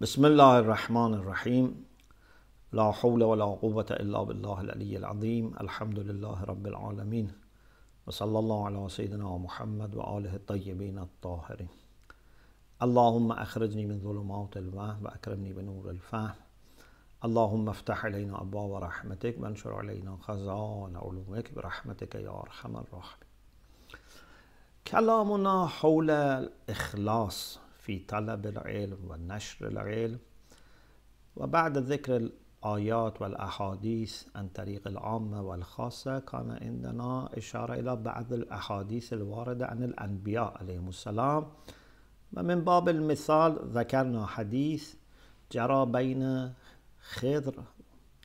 بسم الله الرحمن الرحيم لا حول ولا قوة إلا بالله العلي العظيم الحمد لله رب العالمين وصلى الله على سيدنا محمد وآله الطيبين الطاهرين اللهم أخرجني من ظلمات الوهم وأكرمني بنور الفهم اللهم افتح علينا أبواب رحمتك وانشر علينا خزان علومك برحمتك يا أرحم الراحمين كلامنا حول الإخلاص في طلب العلم ونشر العلم وبعد ذكر الآيات والأحاديث عن طريق العامة والخاصة كان عندنا إشارة إلى بعض الأحاديث الواردة عن الأنبياء عليهم السلام ومن باب المثال ذكرنا حديث جرى بين خضر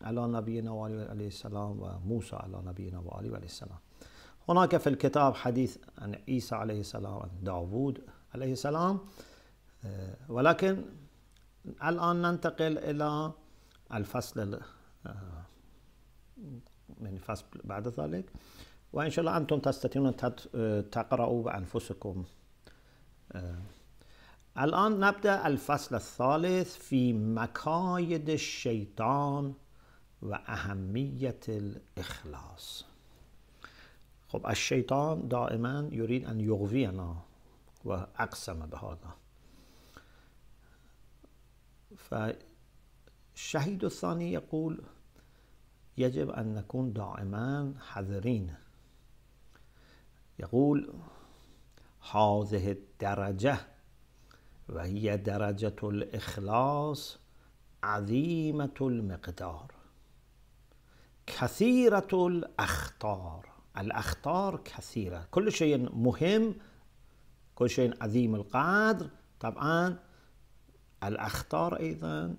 على نبينا وآله عليه السلام وموسى على نبينا وآله عليه السلام هناك في الكتاب حديث عن عيسى عليه السلام عن داوود عليه السلام ولكن الآن ننتقل إلى الفصل آه، يعني فصل بعد ذلك وإن شاء الله أنتم تستطيعون أن تقرأوا بأنفسكم آه، الآن نبدأ الفصل الثالث في مكايد الشيطان وأهمية الإخلاص خب الشيطان دائما يريد أن يغوينا وأقسم بهذا فالشهيد الثاني يقول يجب أن نكون دائما حذرين يقول هذه الدرجة وهي درجة الإخلاص عظيمة المقدار كثيرة الأخطار الأخطار كثيرة كل شيء مهم كل شيء عظيم القدر طبعا الأخطار أيضا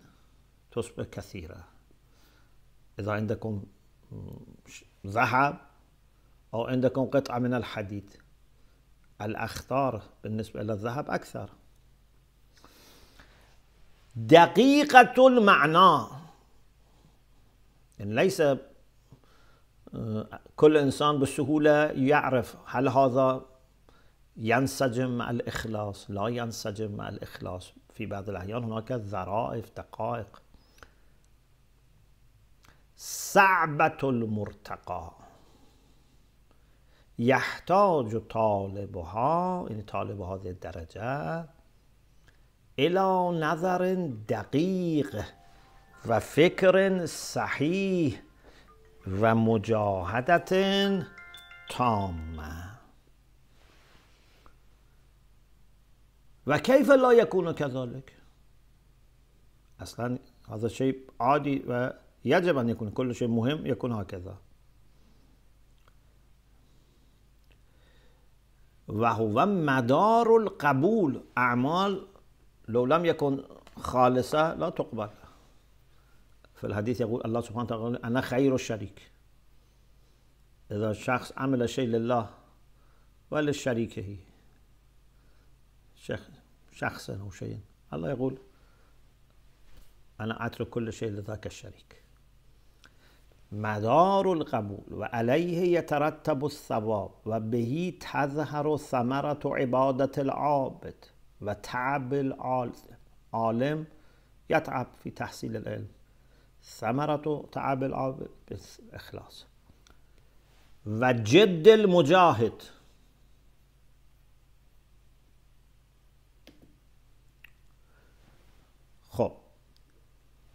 تصبح كثيرة إذا عندكم ذهب أو عندكم قطعة من الحديد الأخطار بالنسبة للذهب أكثر دقيقة المعنى إن يعني ليس آه، كل إنسان بالسهولة يعرف هل هذا ينسجم مع الإخلاص لا ينسجم مع الإخلاص في بعض الأحيان هناك ذرائف دقائق صعبة المرتقى يحتاج طالبها يعني یعنی طالب هذه الدرجه الی نظر دقیق و فکر صحیح و مجاهدت تامه و لا يكون كذلك أصلا هذا شيء عادي ويجب أن يكون كل شيء مهم يكون هكذا وهو مدار القبول أعمال لو لم يكن خالصة لا تقبل في الحديث يقول الله سبحانه وتعالى أنا خير الشريك إذا شخص عمل شيء لله وللشريكه شخصا أو شيئا الله يقول أنا أترك كل شيء لذاك الشريك مدار القبول وعليه يترتب الثواب وبه تظهر ثمرة عبادة العابد وتعب العالم يتعب في تحصيل العلم ثمرة تعب العابد بالإخلاص وجد المجاهد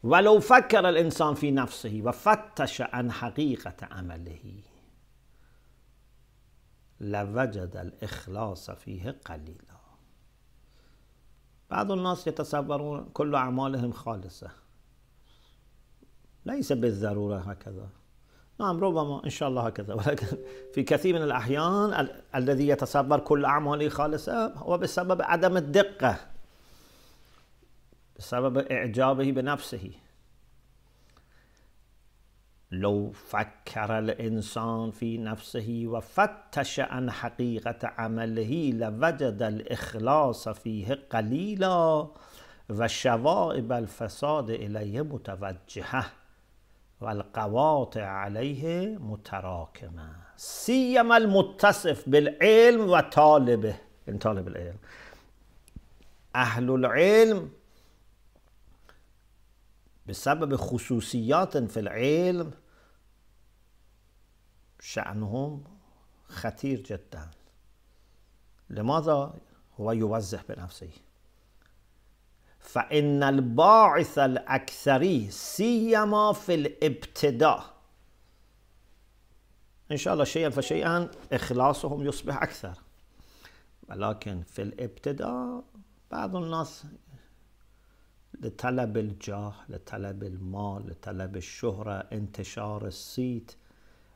ولو فكر الإنسان في نفسه وفتش عن حقيقة عمله لوجد الإخلاص فيه قليلا بعض الناس يتصورون كل أعمالهم خالصة ليس بالضرورة هكذا نعم ربما إن شاء الله هكذا ولكن في كثير من الأحيان ال الذي يتصور كل أعماله خالصة هو بسبب عدم الدقة سبب اعجابه به نفسه لو فکر الانسان فی نفسه و فتش عن حقیقت عمله لوجد الاخلاص فیه قلیلا و شوائب الفساد الیه متوجهه و القواطع علیه متراکمه سیم المتصف بالعلم و طالبه این یعنی طالب العلم اهل العلم بسبب خصوصيات في العلم شأنهم خطير جدا لماذا هو يوزع بنفسه فإن الباعث الأكثري سيما في الابتداء إن شاء الله شيئا فشيئا إخلاصهم يصبح أكثر ولكن في الابتداء بعض الناس لطلب الجاه لطلب المال لطلب الشهرة انتشار الصيت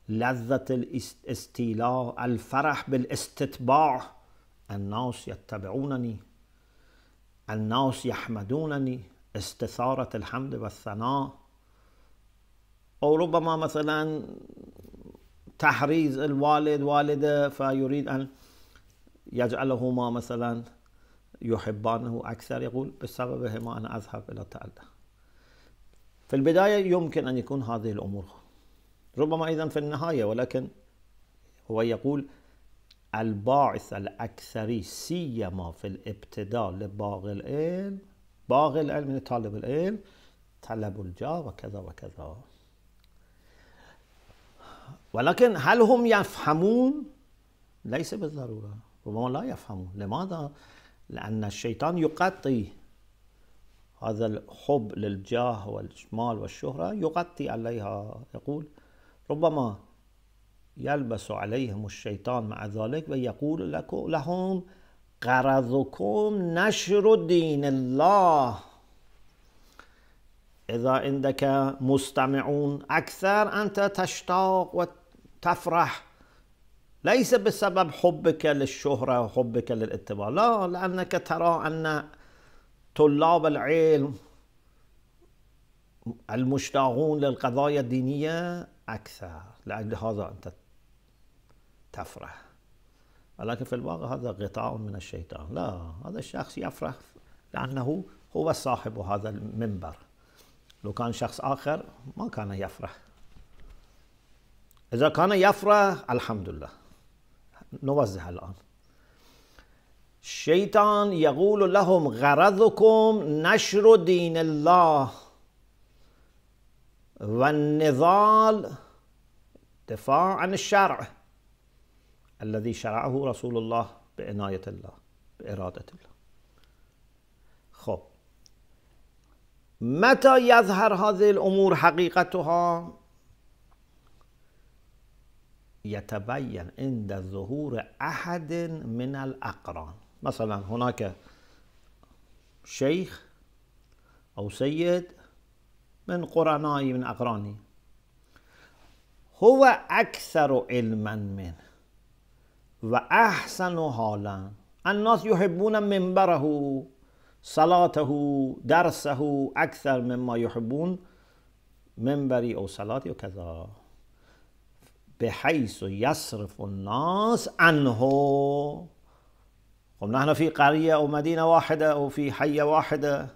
لذة الاستيلاء الفرح بالاستتباع الناس يتبعونني الناس يحمدونني استثارة الحمد والثناء أو ربما مثلا تحريز الوالد والدة فيريد أن يجعلهما مثلا يحبانه أكثر يقول بسببهما أنا أذهب إلى التأله في البداية يمكن أن يكون هذه الأمور ربما إذا في النهاية ولكن هو يقول الباعث الأكثري سيما في الابتداء لباغي العلم باغي العلم من طالب العلم طلب الجاه وكذا وكذا ولكن هل هم يفهمون؟ ليس بالضرورة ربما لا يفهمون لماذا؟ لأن الشيطان يغطي هذا الحب للجاه والمال والشهرة يغطي عليها يقول ربما يلبس عليهم الشيطان مع ذلك ويقول لهم غرضكم نشر دين الله إذا عندك مستمعون أكثر أنت تشتاق وتفرح ليس بسبب حبك للشهرة وحبك للاتباع لا لأنك ترى أن طلاب العلم المشتاقون للقضايا الدينية أكثر لأجل هذا أنت تفرح ولكن في الواقع هذا غطاء من الشيطان لا هذا الشخص يفرح لأنه هو صاحب هذا المنبر لو كان شخص آخر ما كان يفرح إذا كان يفرح الحمد لله نوضح الآن الشيطان يقول لهم غرضكم نشر دين الله والنضال دفاع عن الشرع الذي شرعه رسول الله بعناية الله بإرادة الله خب متى يظهر هذه الأمور حقيقتها یتبین عند ظهور احد من الاقران مثلا هناك شیخ او سید من قرنائی من اقرانی هو اکثر علما و احسن حالا الناس يحبون منبره صلاته درسه اکثر مما یحبون منبری صلاتی و کذا بحيث يصرف الناس عنه ونحن نحن في قرية أو مدينة واحدة أو في حية واحدة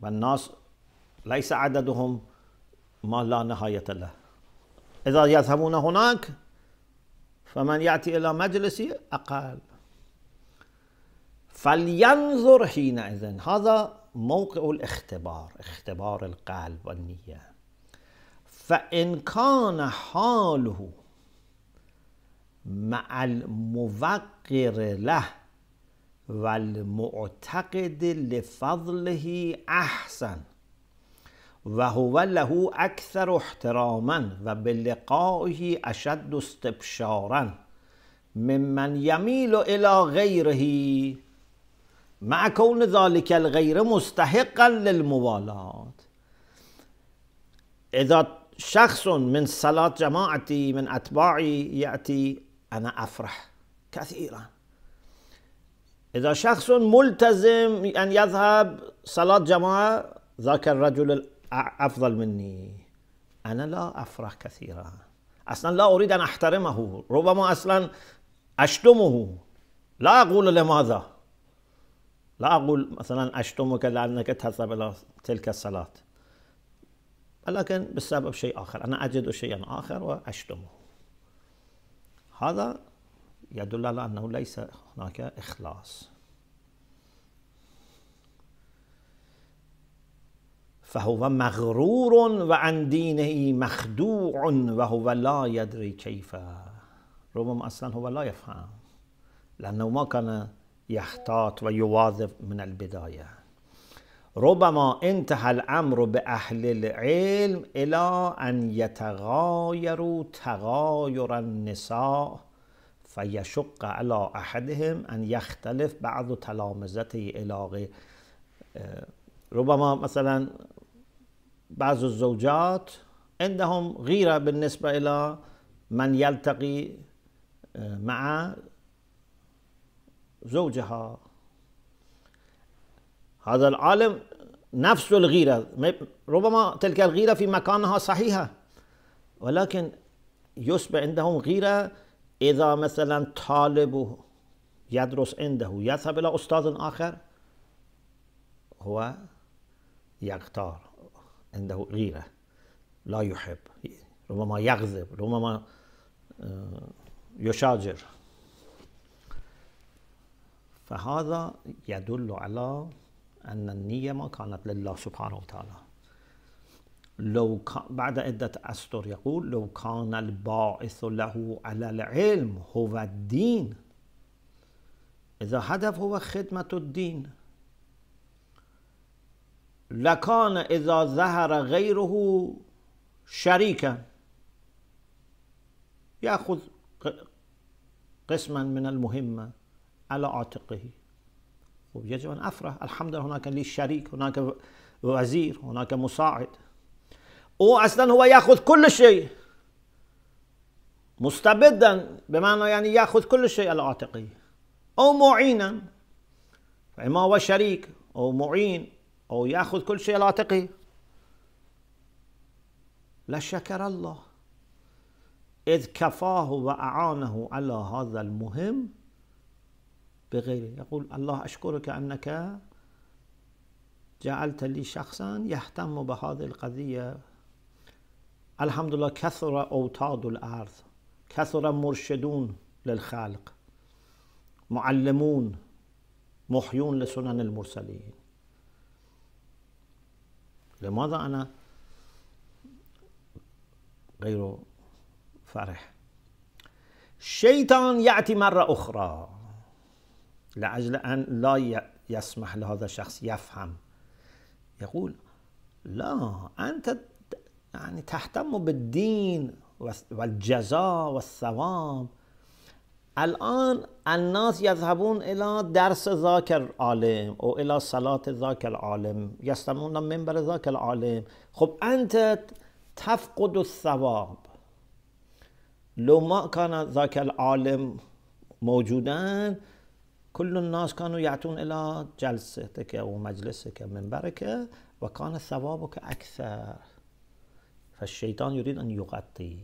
والناس ليس عددهم ما لا نهاية له إذا يذهبون هناك فمن يأتي إلى مجلسي أقل فلينظر حينئذ هذا موقع الاختبار اختبار القلب والنيه كان حاله مع الموقر له و المعتقد لفضله احسن و له اکثر احتراما و بلقائه اشد استبشارا ممن یمیل الی غیره مع کون ذلک الغیر مستحقا للموالات اذا شخص من صلاة جماعتي من أتباعي يأتي أنا أفرح كثيرا إذا شخص ملتزم أن يذهب صلاة جماعة ذاك الرجل أفضل مني أنا لا أفرح كثيرا أصلا لا أريد أن أحترمه ربما أصلا أشتمه لا أقول لماذا لا أقول مثلا أشتمك لأنك تذهب إلى تلك الصلاة ولكن بسبب شيء آخر أنا أجد شيئا آخر وأشتمه هذا يدل على أنه ليس هناك إخلاص فهو مغرور وعن دينه مخدوع وهو لا يدري كيف ربما أصلا هو لا يفهم لأنه ما كان يحتاط ويواظب من البداية ربما انتهى الامر به اهل العلم الى ان يتغايروا تغایر النساء فیشق علی احدهم ان یختلف بعض تلامزت الاغه ربما مثلا بعض الزوجات عندهم غیره بالنسبه الی من یلتقی مع زوجها هذا العالم نفس الغيرة ربما تلك الغيرة في مكانها صحيحة ولكن يصبح عندهم غيرة إذا مثلا طالب يدرس عنده يذهب إلى أستاذ آخر هو يغتار عنده غيرة لا يحب ربما يغضب ربما آه، يشاجر فهذا يدل على أن النية ما كانت لله سبحانه وتعالى لو كان بعد عدة أسطر يقول لو كان الباعث له على العلم هو الدين إذا هدف هو خدمة الدين لكان إذا ظهر غيره شريكا يأخذ قسما من المهمة على عاتقه ويجب أن أفرح الحمد لله هناك لي شريك هناك وزير هناك مساعد هو أصلا هو يأخذ كل شيء مستبدا بمعنى يعني يأخذ كل شيء العاتقي أو معينا فإما يعني هو شريك أو معين أو يأخذ كل شيء العاتقي شكر الله إذ كفاه وأعانه على هذا المهم بغيره يقول الله أشكرك أنك جعلت لي شخصا يهتم بهذه القضية الحمد لله كثر أوتاد الأرض كثر مرشدون للخلق معلمون محيون لسنن المرسلين لماذا أنا غير فرح الشيطان يأتي مرة أخرى لعجل ان لا يسمح لهذا الشخص يفهم يقول لا به دین و بالدين و والثواب الان الناس يذهبون الى درس ذاکر عالم او الى صلاة ذاك عالم يستمون منبر ذاکر عالم، خب انت تفقد الثواب لو ما كان ذاك العالم موجودا كل الناس كانوا يأتون إلى جلستك ومجلسك من بركة وكان ثوابك أكثر فالشيطان يريد أن يغطي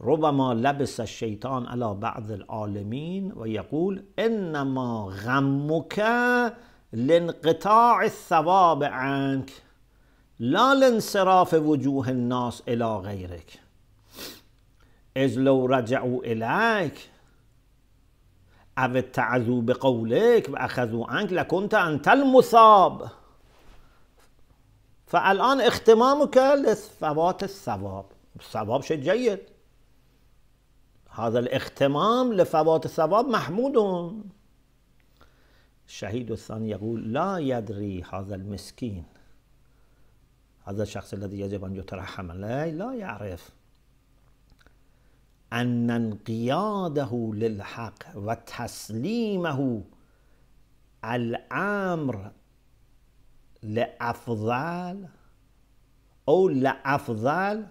ربما لبس الشيطان على بعض العالمين ويقول إنما غمك لانقطاع الثواب عنك لا لانصراف وجوه الناس إلى غيرك إذ لو رجعوا إليك او تعذو به قولک و اخذو انک لکنت انت المصاب فالان اختمامك لفوات الثواب سواب شد جيد هذا الاختمام لفوات الثواب محمود الشهيد الثاني يقول لا يدري هذا المسكين هذا الشخص الذي يجب أن يترحم عليه لا يعرف أن انقياده للحق وتسليمه الأمر لأفضل أو لأفضل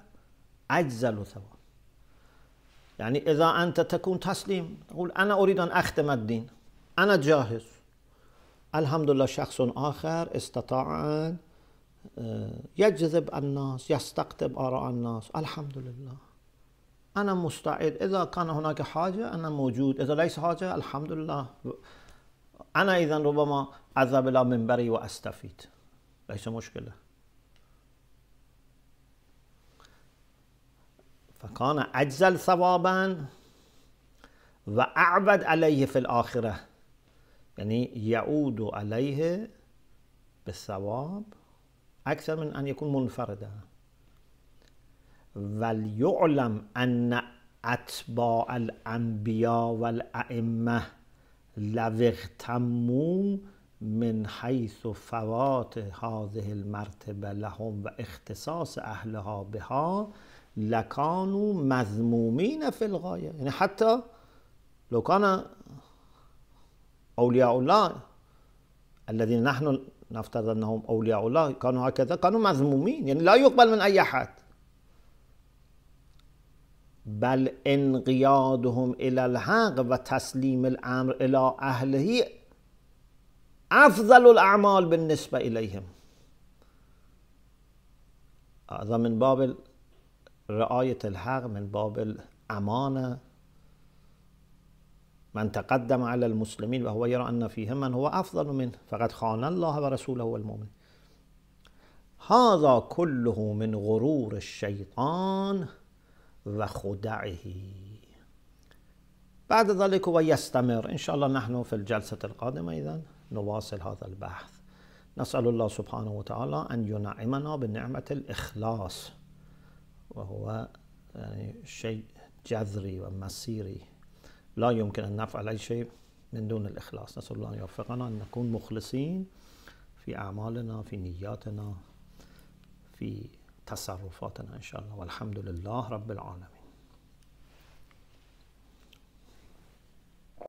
أجزل ثواب يعني إذا أنت تكون تسليم تقول أنا أريد أن أختم الدين أنا جاهز الحمد لله شخص آخر استطاع أن آه، يجذب الناس يستقطب آراء الناس الحمد لله أنا مستعد إذا كان هناك حاجة أنا موجود إذا ليس حاجة الحمد لله أنا إذا ربما أذهب إلى منبري وأستفيد ليس مشكلة فكان أجزل ثوابا وأعبد عليه في الآخرة يعني يعود عليه بالثواب أكثر من أن يكون منفردا وليعلم أن أتباع الأنبياء والأئمة لو اغتموا من حيث فوات هذه المرتبة لهم واختصاص أهلها بها لكانوا مذمومين في الغاية يعني حتى لو كان أولياء الله الذين نحن نفترض أنهم أولياء الله كانوا هكذا كانوا مذمومين يعني لا يقبل من أي أحد بل انقیادهم الى الحق و تسلیم الامر الى اهله افضل الاعمال بالنسبه الیهم هذا من باب رعاية الحق من باب الأمانة من تقدم على المسلمين وهو يرى أن فيهم من هو أفضل منه فقد خان الله ورسوله والمؤمن هذا كله من غرور الشيطان وخدعه بعد ذلك هو يستمر إن شاء الله نحن في الجلسة القادمة إذا نواصل هذا البحث نسأل الله سبحانه وتعالى أن ينعمنا بنعمة الإخلاص وهو يعني شيء جذري ومسيري لا يمكن أن نفعل أي شيء من دون الإخلاص نسأل الله أن يوفقنا أن نكون مخلصين في أعمالنا في نياتنا في تصرفاتنا إن شاء الله والحمد لله رب العالمين